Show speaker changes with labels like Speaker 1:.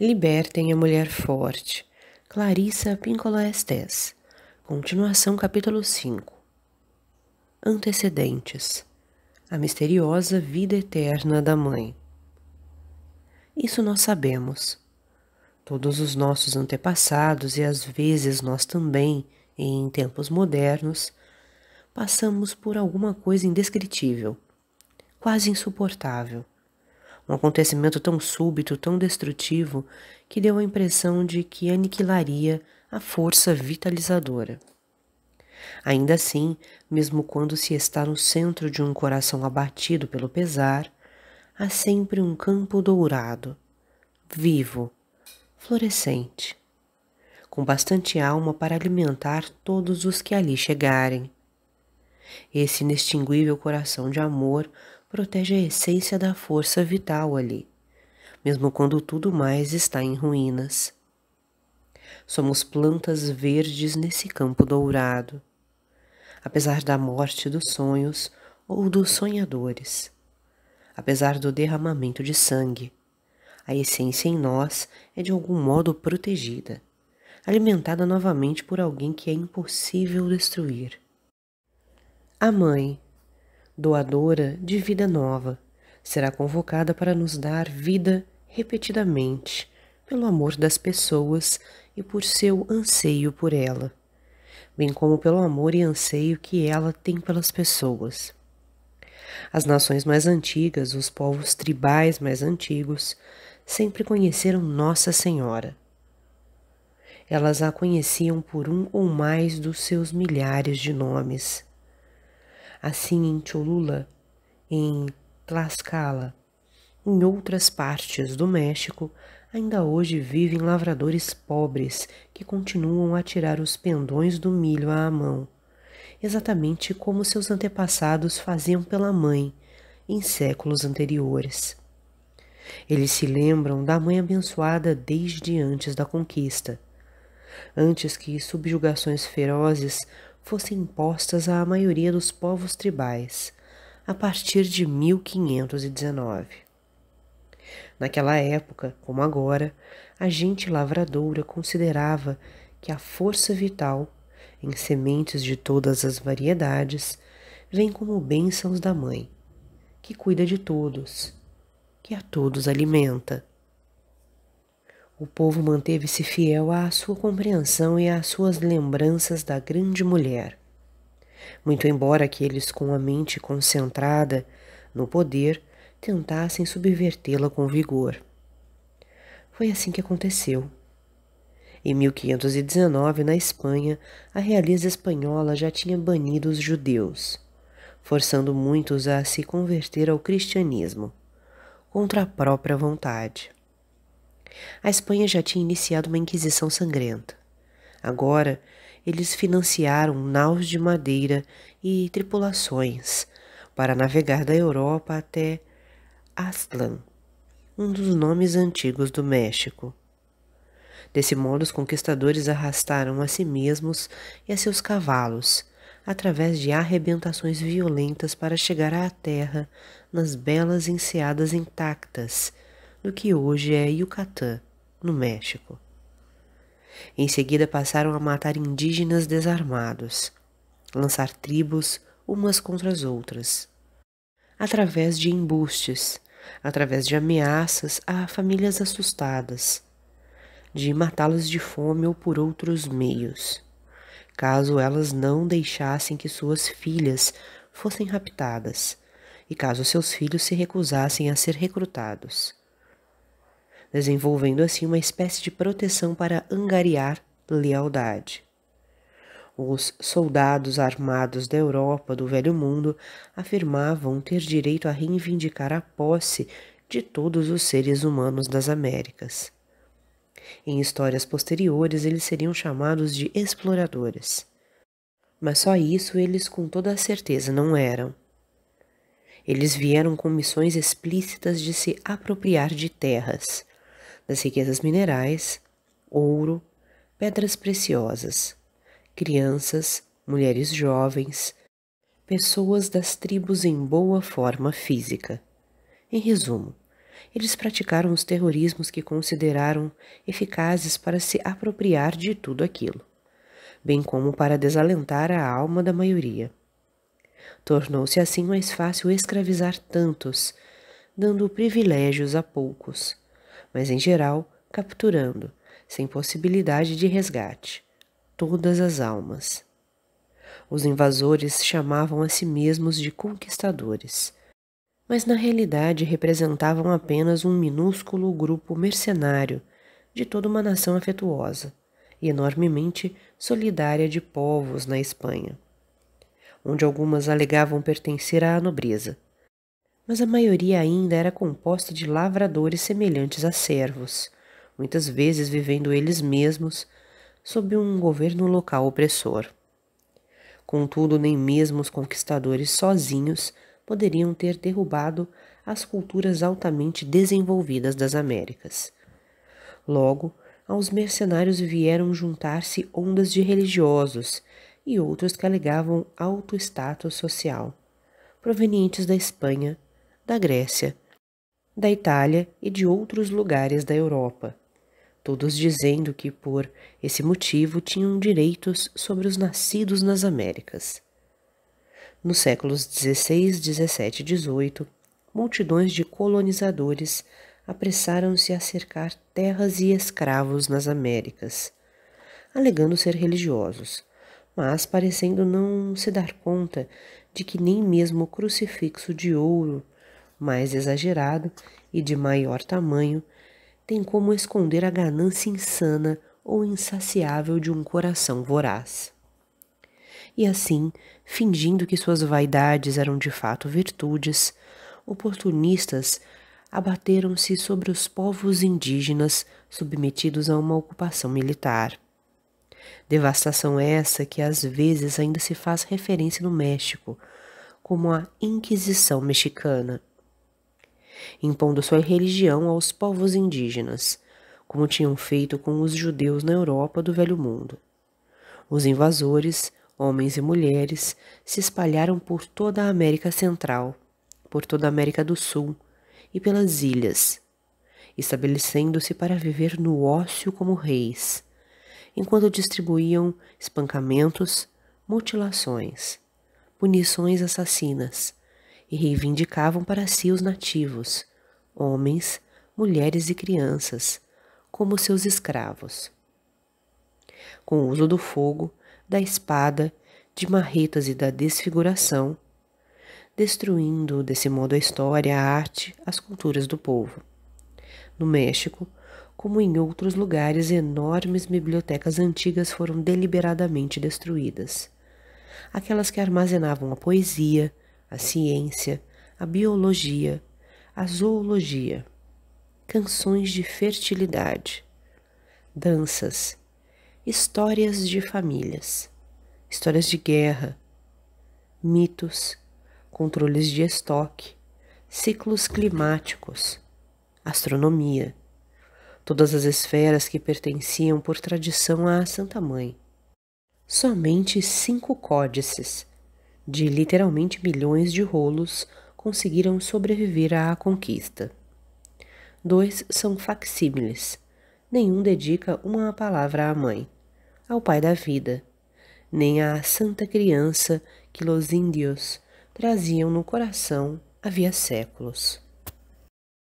Speaker 1: Libertem a mulher forte. Clarissa Pincola Estes. Continuação capítulo 5. Antecedentes. A misteriosa vida eterna da mãe. Isso nós sabemos. Todos os nossos antepassados e às vezes nós também, em tempos modernos, passamos por alguma coisa indescritível, quase insuportável um acontecimento tão súbito, tão destrutivo, que deu a impressão de que aniquilaria a força vitalizadora. Ainda assim, mesmo quando se está no centro de um coração abatido pelo pesar, há sempre um campo dourado, vivo, florescente, com bastante alma para alimentar todos os que ali chegarem. Esse inextinguível coração de amor protege a essência da força vital ali, mesmo quando tudo mais está em ruínas. Somos plantas verdes nesse campo dourado, apesar da morte dos sonhos ou dos sonhadores, apesar do derramamento de sangue. A essência em nós é de algum modo protegida, alimentada novamente por alguém que é impossível destruir. A mãe, doadora de vida nova, será convocada para nos dar vida repetidamente, pelo amor das pessoas e por seu anseio por ela, bem como pelo amor e anseio que ela tem pelas pessoas. As nações mais antigas, os povos tribais mais antigos, sempre conheceram Nossa Senhora. Elas a conheciam por um ou mais dos seus milhares de nomes assim em Cholula, em Tlaxcala. Em outras partes do México, ainda hoje vivem lavradores pobres que continuam a tirar os pendões do milho à mão, exatamente como seus antepassados faziam pela mãe em séculos anteriores. Eles se lembram da mãe abençoada desde antes da conquista, antes que subjugações ferozes fossem impostas à maioria dos povos tribais, a partir de 1519. Naquela época, como agora, a gente lavradora considerava que a força vital, em sementes de todas as variedades, vem como bênçãos da mãe, que cuida de todos, que a todos alimenta. O povo manteve-se fiel à sua compreensão e às suas lembranças da grande mulher. Muito embora aqueles com a mente concentrada no poder tentassem subvertê-la com vigor. Foi assim que aconteceu. Em 1519, na Espanha, a realeza espanhola já tinha banido os judeus, forçando muitos a se converter ao cristianismo, contra a própria vontade. A Espanha já tinha iniciado uma inquisição sangrenta. Agora, eles financiaram naus de madeira e tripulações para navegar da Europa até Aztlán, um dos nomes antigos do México. Desse modo, os conquistadores arrastaram a si mesmos e a seus cavalos, através de arrebentações violentas para chegar à terra nas belas enseadas intactas no que hoje é Yucatán, no México. Em seguida passaram a matar indígenas desarmados, lançar tribos umas contra as outras, através de embustes, através de ameaças a famílias assustadas, de matá-las de fome ou por outros meios, caso elas não deixassem que suas filhas fossem raptadas e caso seus filhos se recusassem a ser recrutados desenvolvendo assim uma espécie de proteção para angariar lealdade. Os soldados armados da Europa do Velho Mundo afirmavam ter direito a reivindicar a posse de todos os seres humanos das Américas. Em histórias posteriores, eles seriam chamados de exploradores. Mas só isso eles com toda a certeza não eram. Eles vieram com missões explícitas de se apropriar de terras, das riquezas minerais, ouro, pedras preciosas, crianças, mulheres jovens, pessoas das tribos em boa forma física. Em resumo, eles praticaram os terrorismos que consideraram eficazes para se apropriar de tudo aquilo, bem como para desalentar a alma da maioria. Tornou-se assim mais fácil escravizar tantos, dando privilégios a poucos mas em geral capturando, sem possibilidade de resgate, todas as almas. Os invasores chamavam a si mesmos de conquistadores, mas na realidade representavam apenas um minúsculo grupo mercenário de toda uma nação afetuosa e enormemente solidária de povos na Espanha, onde algumas alegavam pertencer à nobreza, mas a maioria ainda era composta de lavradores semelhantes a servos, muitas vezes vivendo eles mesmos sob um governo local opressor. Contudo, nem mesmo os conquistadores sozinhos poderiam ter derrubado as culturas altamente desenvolvidas das Américas. Logo, aos mercenários vieram juntar-se ondas de religiosos e outros que alegavam alto status social, provenientes da Espanha da Grécia, da Itália e de outros lugares da Europa, todos dizendo que por esse motivo tinham direitos sobre os nascidos nas Américas. Nos séculos XVI, XVII e XVIII, multidões de colonizadores apressaram-se a cercar terras e escravos nas Américas, alegando ser religiosos, mas parecendo não se dar conta de que nem mesmo o crucifixo de ouro mais exagerado e de maior tamanho, tem como esconder a ganância insana ou insaciável de um coração voraz. E assim, fingindo que suas vaidades eram de fato virtudes, oportunistas abateram-se sobre os povos indígenas submetidos a uma ocupação militar. Devastação essa que às vezes ainda se faz referência no México, como a Inquisição Mexicana impondo sua religião aos povos indígenas, como tinham feito com os judeus na Europa do Velho Mundo. Os invasores, homens e mulheres, se espalharam por toda a América Central, por toda a América do Sul e pelas ilhas, estabelecendo-se para viver no ócio como reis, enquanto distribuíam espancamentos, mutilações, punições assassinas, e reivindicavam para si os nativos, homens, mulheres e crianças, como seus escravos. Com o uso do fogo, da espada, de marretas e da desfiguração, destruindo desse modo a história, a arte, as culturas do povo. No México, como em outros lugares, enormes bibliotecas antigas foram deliberadamente destruídas. Aquelas que armazenavam a poesia, a ciência, a biologia, a zoologia, canções de fertilidade, danças, histórias de famílias, histórias de guerra, mitos, controles de estoque, ciclos climáticos, astronomia, todas as esferas que pertenciam por tradição à Santa Mãe. Somente cinco códices de literalmente bilhões de rolos conseguiram sobreviver à conquista. Dois são facsímiles. Nenhum dedica uma palavra à mãe, ao pai da vida, nem à santa criança que los índios traziam no coração havia séculos.